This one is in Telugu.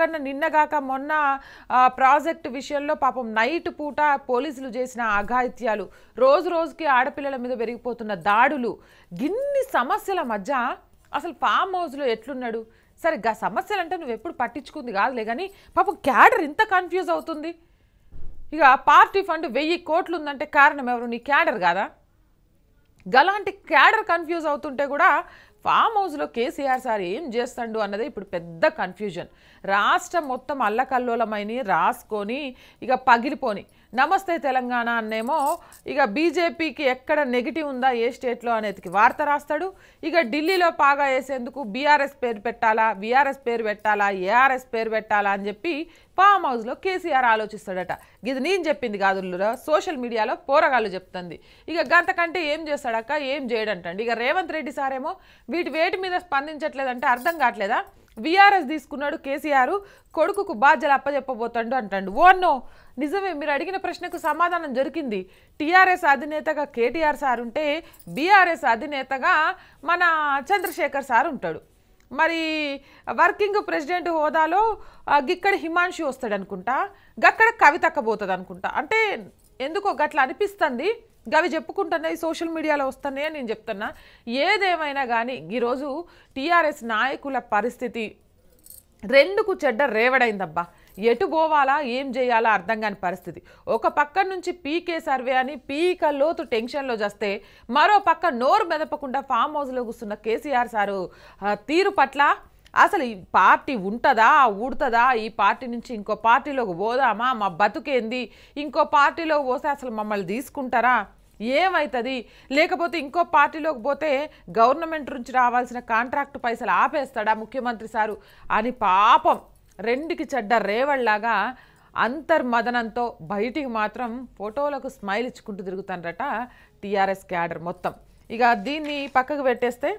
పక్కన నిన్నగాక మొన్న ప్రాజెక్ట్ విషయంలో పాపం నైట్ పూట పోలీసులు చేసిన అఘాయిత్యాలు రోజు రోజుకి ఆడపిల్లల మీద పెరిగిపోతున్న దాడులు గిన్ని సమస్యల మధ్య అసలు ఫామ్ హౌస్లో ఎట్లున్నాడు సరే గా సమస్యలు అంటే నువ్వు ఎప్పుడు పట్టించుకుంది కాదులే కానీ పాపం క్యాడర్ ఇంత కన్ఫ్యూజ్ అవుతుంది ఇక పార్టీ ఫండ్ వెయ్యి కోట్లు ఉందంటే కారణం ఎవరు నీ క్యాడర్ కాదా గలాంటి క్యాడర్ కన్ఫ్యూజ్ అవుతుంటే కూడా ఫామ్ హౌస్లో కేసీఆర్ సార్ ఏం చేస్తాడు అన్నదే ఇప్పుడు పెద్ద కన్ఫ్యూజన్ రాష్ట్రం మొత్తం అల్లకల్లోలమైన రాసుకొని ఇక పగిలిపోని నమస్తే తెలంగాణ అన్నేమో ఇక బీజేపీకి ఎక్కడ నెగిటివ్ ఉందా ఏ స్టేట్లో అనేది వార్త రాస్తాడు ఇక ఢిల్లీలో పాగా వేసేందుకు బీఆర్ఎస్ పేరు పెట్టాలా విఆర్ఎస్ పేరు పెట్టాలా ఏఆర్ఎస్ పేరు పెట్టాలా అని చెప్పి ఫామ్ హౌస్లో కేసీఆర్ ఆలోచిస్తాడట ఇది నేను చెప్పింది కాదు సోషల్ మీడియాలో పోరగాళ్ళు చెప్తుంది ఇక గంతకంటే ఏం చేస్తాడక్క ఏం చేయడంటండి ఇక రేవంత్ రెడ్డి సారేమో వీటి వేటి మీద స్పందించట్లేదంటే అర్థం కావట్లేదా విఆర్ఎస్ తీసుకున్నాడు కేసీఆర్ కొడుకుకు బాధ్యతలు అప్పజెప్పబోతాడు అంటాడు ఓన్నో నిజమే మీరు అడిగిన ప్రశ్నకు సమాధానం దొరికింది టీఆర్ఎస్ అధినేతగా కేటీఆర్ సార్ ఉంటే బీఆర్ఎస్ అధినేతగా మన చంద్రశేఖర్ సార్ ఉంటాడు మరి వర్కింగ్ ప్రెసిడెంట్ హోదాలో గిక్కడ హిమాన్షి వస్తాడు అనుకుంటా గక్కడ కవితక్కపోతుంది అనుకుంటా అంటే ఎందుకో గట్లా అనిపిస్తుంది గవి చెప్పుకుంటున్నాయి సోషల్ మీడియాలో వస్తున్నాయి నేను చెప్తున్నా ఏదేమైనా కానీ ఈరోజు టీఆర్ఎస్ నాయకుల పరిస్థితి రెండుకు చెడ్డ రేవడైందబ్బా ఎటు పోవాలా ఏం చేయాలా అర్థం కాని పరిస్థితి ఒక పక్క నుంచి పీకే సర్వే అని పీక లోతు టెన్షన్లో చేస్తే మరో పక్క నోరు మెదపకుండా ఫామ్ హౌస్లో కూర్చున్న కేసీఆర్ సారు తీరు పట్ల అసలు ఈ పార్టీ ఉంటుందా ఉడుతుందా ఈ పార్టీ నుంచి ఇంకో పార్టీలోకి పోదామా మా బతుకేంది ఇంకో పార్టీలోకి పోస్తే అసలు మమ్మల్ని తీసుకుంటారా ఏమవుతుంది లేకపోతే ఇంకో పార్టీలోకి పోతే గవర్నమెంట్ నుంచి రావాల్సిన కాంట్రాక్ట్ పైసలు ఆపేస్తాడా ముఖ్యమంత్రి సారు అని పాపం రెండుకి చెడ్డ రేవళ్లాగా అంతర్మదనంతో బయటికి మాత్రం ఫోటోలకు స్మైల్ ఇచ్చుకుంటూ తిరుగుతానరట టీఆర్ఎస్ క్యాడర్ మొత్తం ఇక దీన్ని పక్కకు పెట్టేస్తే